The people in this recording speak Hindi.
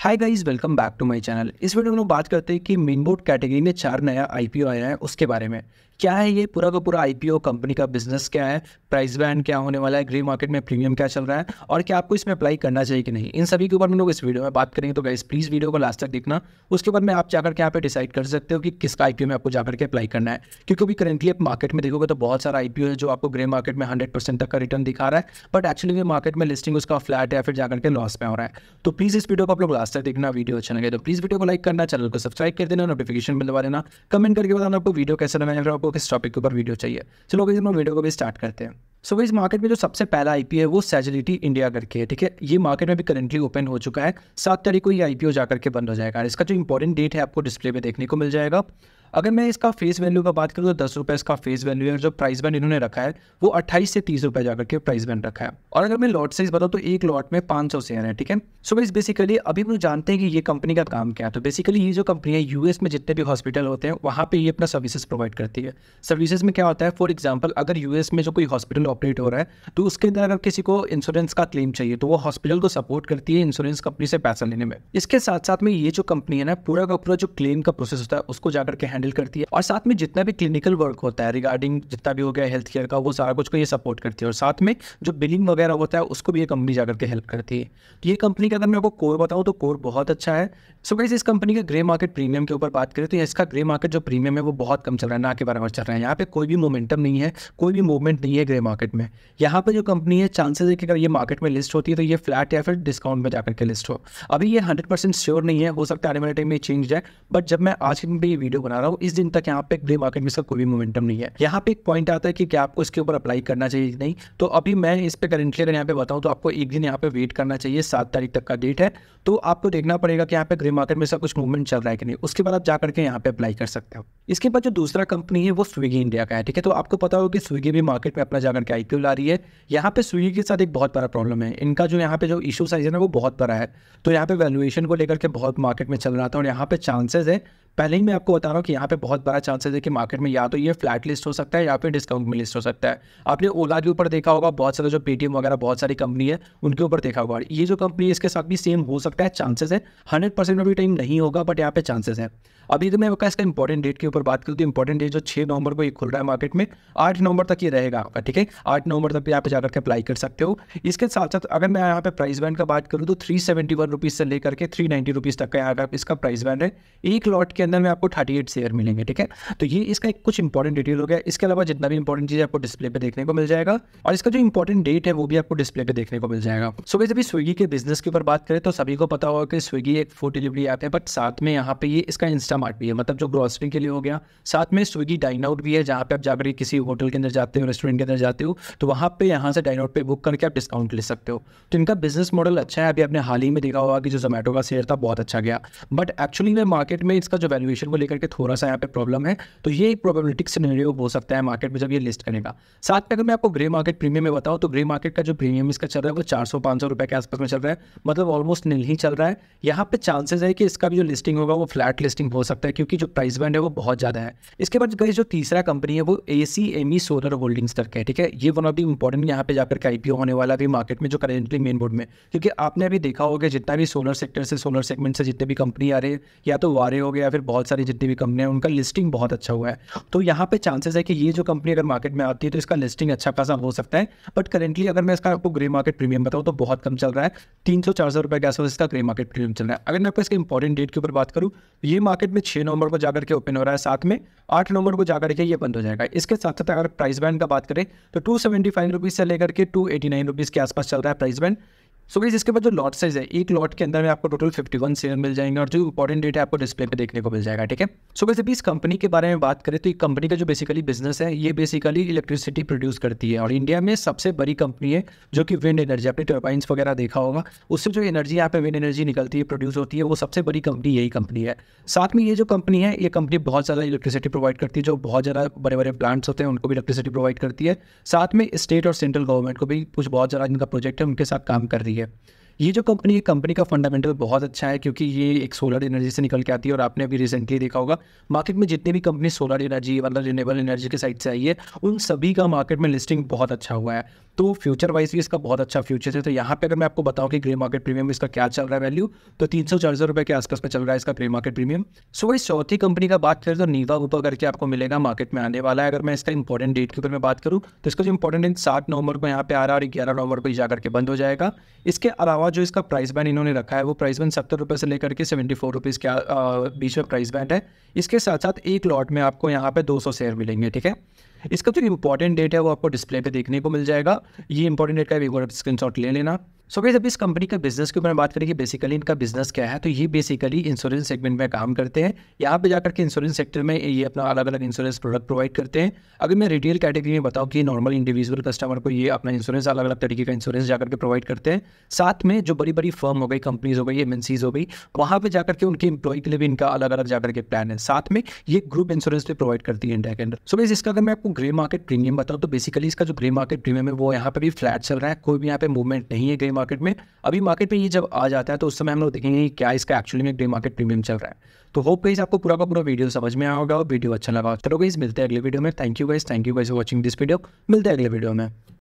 Hi guys welcome back to my channel इस वीडियो में बात करते हैं कि मेनबोर्ड कैटेगरी में चार नया आईपीओ आया है उसके बारे में क्या है ये पूरा का पूरा आईपीओ कंपनी का बिजनेस क्या है प्राइस बैंड क्या होने वाला है ग्रे मार्केट में प्रीमियम क्या चल रहा है और क्या आपको इसमें अप्लाई करना चाहिए कि नहीं इन सभी के ऊपर हम लोग इस वीडियो में बात करेंगे तो गाइस प्लीज़ वीडियो को लास्ट तक देखना उसके बाद में आप जाकर के यहाँ पे डिसाइड कर सकते हो कि किसका आईपीओ में आपको जाकर के अप्लाई करना है क्योंकि अभी करेंटली आप मार्केट में देखोगे तो बहुत सारा आईपीओ है जो आपको ग्रे मार्केट में हंड्रेड तक का रिटर्न दिखा रहा है बट एक्चुअली में मार्केट में लिस्टिंग उसका फ्लैट या फिर जाकर के लॉस में हो रहा है तो प्लीज़ इस वीडियो को आप लोग लास्ट तक देखना वीडियो अच्छा लगे तो प्लीज़ वीडियो को लाइक करना चैनल को सब्सक्राइब कर देना नोटिफिकेशन मिलवा देना कमेंट करके बताना आपको वीडियो कैसे लगाना आपको किस टॉपिक के ऊपर वीडियो चाहिए चलो किसी वीडियो को भी स्टार्ट करते हैं सो so, इस मार्केट में जो सबसे पहला आई है वो सैजिलिटी इंडिया करके है ठीक है ये मार्केट में भी करंटली ओपन हो चुका है सात तारीख को ये आईपीओ जाकर के बंद हो जाएगा इसका जो इंपॉर्टेंट डेट है आपको डिस्प्ले में देखने को मिल जाएगा अगर मैं इसका फेस वैल्यू का बात करूँ तो दस रुपये इसका फेस वैल्यू है जो प्राइस बैंड इन्होंने रखा है वो अट्ठाईस से तीस रुपये जाकर के प्राइस बैंड रखा है और अगर मैं लॉट साइज बताऊँ तो एक लॉट में पाँच सौ शेयर है ठीक है सो बस बेसिकली अभी हम जानते हैं कि ये कंपनी का काम क्या है तो बेसिकली ये जो कंपनी है यूएस में जितने भी हॉस्पिटल होते हैं वहाँ पर ये अपना सर्विसेज प्रोवाइड करती है सर्विसेज में क्या होता है फॉर एग्जाम्पल अगर यूएस में जो कोई हॉस्पिटल ऑपरेट हो रहा है तो उसके अंदर अगर किसी को इंश्योरेंस का क्लेम चाहिए तो वो हॉस्पिटल को सपोर्ट करती है इंश्योरेंस कंपनी से पैसा लेने में इसके साथ साथ में ये जो कंपनी है ना पूरा का पूरा जो क्लेम का प्रोसेस होता है उसको जाकर के हैंडल करती है और साथ में जितना भी क्लिनिकल वर्क होता है रिगार्डिंग जितना भी हो गया हेल्थ केयर का वो सारा कुछ को ये सपोर्ट करती है और साथ में जो बिलिंग वगैरह होता है उसको भी ये कंपनी जाकर के हेल्प करती है तो ये कंपनी का अगर मैं आपको कोर बताऊँ तो कोर बहुत अच्छा है सो so, इस कंपनी के ग्रे मार्केट प्रीमियम के ऊपर बात करें तो इसका ग्रे मार्केट जो प्रीमियम है वो बहुत कम चल रहा है ना के बराबर चल रहा है यहाँ पे कोई भी मोमेंटम नहीं है कोई भी मूवमेंट नहीं है ग्रे मार्केट मार्केट में यहाँ पर जो कंपनी है चांसेस है कि अगर ये मार्केट में लिस्ट होती है तो ये फ्लैट या फिर डिस्काउंट में जाकर के लिस्ट हो अभी ये हंड्रेड परसेंट श्योर नहीं है हो सकता है आने वाले टाइम में चेंज जाए बट जब मैं आज के दिन पर ये वीडियो बना रहा हूँ इस दिन तक यहाँ पे ग्रे मार्केट में इसका कोई भी मोमेंटम नहीं है यहाँ पे एक पॉइंट आता है कि क्या आपको इसके ऊपर अप्लाई करना चाहिए नहीं तो अभी मैं इस पर करेंटली अगर यहाँ पे बताऊँ तो आपको एक दिन यहाँ पे वेट करना चाहिए सात तारीख तक का डेट है तो आपको देखना पड़ेगा कि यहाँ पे ग्रे मार्केट में सब कुछ मूवमेंट चल रहा है कि नहीं उसके बाद आप जा करके यहाँ पे अप्लाई कर सकते हो इसके बाद जो दूसरा कंपनी है वो स्विगी इंडिया का है ठीक है तो आपको पता होगा कि स्विगी भी मार्केट में अपना जाकर करके आई आ रही है यहाँ पे स्विगी के साथ एक बहुत बड़ा प्रॉब्लम है इनका जो यहाँ पे जो इशू साइज है ना वो बहुत बड़ा है तो यहाँ पे वैल्यूएशन को लेकर के बहुत मार्केट में चल रहा था और यहाँ पे चांसेस है पहले ही मैं आपको बता रहा हूँ कि यहाँ पे बहुत बड़ा चांसेस है कि मार्केट में या तो ये फ्लैट लिस्ट हो सकता है या फिर डिस्काउंट में लिस्ट हो सकता है आपने ओला के ऊपर देखा होगा बहुत सारे जो पेटीएम वगैरह बहुत सारी कंपनी है उनके ऊपर देखा होगा ये जो कंपनी इसके साथ भी सेम हो सकता है चांसेस है हंड्रेड परसेंट अभी टाइम नहीं होगा बट यहाँ पे चांसेस है अभी तो मैं आपका इसका इंपॉर्टेंट डेट के ऊपर बात करती हूँ इंपॉर्टेंट डेट जो छः नवंबर को ये खुल रहा है मार्केट में आठ नवंबर तक ये रहेगा आपका ठीक है आठ नवंबर तक भी आप जाकर के अप्लाई कर सकते हो इसके साथ साथ अगर मैं यहाँ पे प्राइस बैंड का बात करूँ तो थ्री सेवेंटी वन रुपीज़ से लेकर के थ्री नाइन्टी रुपीज़ तक का यहाँ पर इसका प्राइस बैंड है एक लॉट के अंदर में आपको थर्टी एट शेयर मिलेंगे ठीक है तो ये इसका एक कुछ इंपॉर्टेंट डिटेल हो गया इसके अलावा जितना भी इंपॉर्टेंट चीज़ आपको डिस्प्ले पे देखने को मिल जाएगा और इसका जो इंपॉर्टेंट डेट है वो भी आपको डिस्प्ले पे देखने को मिल जाएगा सो वैसे भी स्विगी के बिजनेस के ऊपर बात करें तो सभी को पता होगा कि स्विगी एक फूड डिलीवरी ऐप है बट साथ में यहाँ पे ये इसका इंस्टामार्ट भी है मतलब जो ग्रॉसरी के लिए हो गया साथ में स्विगी डाइन आउट भी है जहाँ पे आप जाकर किसी होटल के अंदर जाते हो रेस्टोरेंट के अंदर जाते हो तो वहाँ पे यहाँ से डाइन आउट पे बुक करके आप डिस्काउंट ले सकते हो तो इनका बिजनेस मॉडल अच्छा है अभी आपने हाल ही में देखा होगा कि जो जोमेटो का शेयर था बहुत अच्छा गया बट एक्चुअली में मार्केट में इसका जो वैल्यूएशन को लेकर के थोड़ा सा यहाँ पे प्रॉब्लम है तो ये एक प्रॉब्लमेटिक सिनेरियो हो सकता है मार्केट में जब ये लिस्ट करेगा साथ में अगर मैं आपको ग्रे मार्केट प्रीमियम में बताऊँ तो ग्रे मार्केट का जो प्रीमियम इसका चल रहा है वो चार सौ पाँच सौ रुपये के आसपास में चल रहा है मतलब ऑलमोस्ट नील ही चल रहा है यहाँ पे चांसेस है कि इसका भी जो लिस्टिंग होगा वो फ्लैट लिस्टिंग हो सकता है क्योंकि जो प्राइस बैंड है वो बहुत ज़्यादा है इसके बाद जो तीसरा कंपनी है वो A C M E solar holdings करके है ठीक है ये वन ऑफ द इंपॉर्टेंट यहाँ पे जाकर के आई पी होने वाला भी मार्केट में जो करेंटली मेन बोर्ड में क्योंकि आपने अभी देखा होगा जितना भी सोलर सेक्टर से सोलर सेगमेंट से जितने भी कंपनी आ रहे हैं या तो वारे हो गए या फिर बहुत सारी जितनी भी है उनका लिस्टिंग बहुत अच्छा हुआ है तो यहाँ पे चांसेस है कि ये जो कंपनी अगर मार्केट में आती है तो इसका लिस्टिंग अच्छा खासा हो सकता है बट करेंटली अगर मैं इसका आपको ग्रे मार्केट प्रीमियम बताऊँ तो बहुत कम चल रहा है तीन सौ चार सौ रुपये के आसपास इसका ग्रे मार्केट प्रीमियम चल रहा है अगर मैं आपको इसके इंपॉर्टेंट डेट के ऊपर बात करूँ ये मार्केट में छः नवंबर को जाकर के ओपन हो रहा है साथ में आठ नवंबर को जाकर के ये बंद हो जाएगा इसके साथ साथ अगर प्राइस बैंड का बात करें तो टू सेवेंटी फाइव रुपीज़ से लेकर के टू एटी नाइन रुपीज़ के आसपास चल रहा है प्राइस बैंड सो गाइज इसके बाद जो लॉट साइज है एक लॉट के अंदर में आपको टोटल 51 शेयर मिल जाएंगे और जो इंपॉर्टेंट डेट है आपको डिस्प्ले पे देखने को मिल जाएगा ठीक है सो गाइज जब इस कंपनी के बारे में बात करें तो एक कंपनी का जो बेसिकली बिजनेस है ये बेसिकली इलेक्ट्रिसिटी प्रोड्यूस करती है और इंडिया में सबसे बड़ी कंपनी है जो कि विंड एनर्जी आपने टर्बाइंस वगैरह देखा होगा उससे जो एनर्जी यहाँ पे विंड एनर्जी निकलती है प्रोड्यूस होती है वो सबसे बड़ी कंपनी यही कंपनी है साथ में ये जो कंपनी है ये कंपनी बहुत ज़्यादा इलेक्ट्रिसिटी प्रोवाइड करती है जो बहुत ज़्यादा बड़े बड़े प्लांट्स होते हैं उनको भी इलेक्ट्रिसिटी प्रोवाइड करती है साथ में स्टेट और सेंट्रल गवर्नमेंट को भी कुछ बहुत ज़्यादा जिनका प्रोजेक्ट है उनके साथ काम कर रही है Yeah. ये जो कंपनी है कंपनी का फंडामेंटल बहुत अच्छा है क्योंकि ये एक सोलर एनर्जी से निकल के आती है और आपने अभी रिसेंटली देखा होगा मार्केट में जितनी भी कंपनी सोलर एनर्जी मतलब रिनेबल एनर्जी के साइड से आई है उन सभी का मार्केट में लिस्टिंग बहुत अच्छा हुआ है तो फ्यूचर वाइज भी इसका बहुत अच्छा फ्यूचर है तो यहाँ पे अगर मैं आपको बताऊँ कि ग्रे मार्केट प्रीमियम इसका क्या चल रहा है वैल्यू तो तीन सौ चार सौ रुपये के आसपास में चल रहा है इसका ग्रे मार्केट प्रीमियम सो इस चौथी कंपनी का बात करें तो नीवा ऊपर करके आपको मिलेगा मार्केट में आने वाला है अगर मैं इसका इंपॉर्टेंट डेट के ऊपर मैं बात करूँ तो इसका जो इंपॉर्टेंट डेट सात नवंबर को यहाँ पे आ रहा है और ग्यारह नवंबर को जाकर के बंद हो जाएगा इसके अलावा और जो इसका प्राइस बैंड इन्होंने रखा है वो प्राइस बैंड सत्तर रुपये से लेकर के सेवेंटी फोर रुपीज़ के बीच में प्राइस बैंड है इसके साथ साथ एक लॉट में आपको यहाँ पर दो सौ शेयर मिलेंगे ठीक है इसका जो इंपॉर्टेंट डेट है वो आपको डिस्प्ले पे देखने को मिल जाएगा ये इंपॉर्टेंट डेट का एक बार स्क्रीन ले लेना सो गैस जब इस कंपनी का बिजनेस के ऊपर बात करेंगे बेसिकली इनका बिजनेस क्या है तो ये बेसिकली इंश्योरेंस सेगमेंट में काम करते हैं यहाँ पे जाकर के इंश्योरेंस सेक्टर में ये अपना अलग अलग इंश्योरेंस प्रोडक्ट प्रोवाइड करते हैं अगर मैं रिटेल कैटेगरी में बताऊँ कि नॉर्मल इंडिविजुअल कस्टमर को ये अपना इंश्योरेंस अलग अलग तरीके का इंश्योरेंस जाकर के प्रोवाइड करते हैं साथ में जो बड़ी बड़ी फर्म हो गई कंपनीज हो गई एम हो गई वहाँ पर जाकर के उनके इंप्लॉय के लिए भी इनका अलग अलग जाकर के प्लान है साथ में ये ग्रुप इंश्योरेंस भी प्रोवाइड करती है इंडिया के अंदर सो गैस इसका अगर मैं आपको आपको ग्रे मार्केट प्रीमियम बताऊँ तो बेसिकली इसका जो ग्रे मार्केट प्रीमियम है वो यहाँ पर भी फ्लैट चल रहा है कोई भी यहाँ पे मूवमेंट नहीं है ग्रे मार्केट में अभी मार्केट में ये जब आ जाता है तो उस समय हम लोग देखेंगे क्या इसका एक्चुअली में ग्रे मार्केट प्रीमियम चल रहा है तो होप गाइज आपको पूरा का पूरा वीडियो समझ में आया होगा और वीडियो अच्छा लगा तो चलो गाइज मिलते हैं अगले वीडियो में thank you guys thank you guys for watching this video मिलते हैं अगले वीडियो में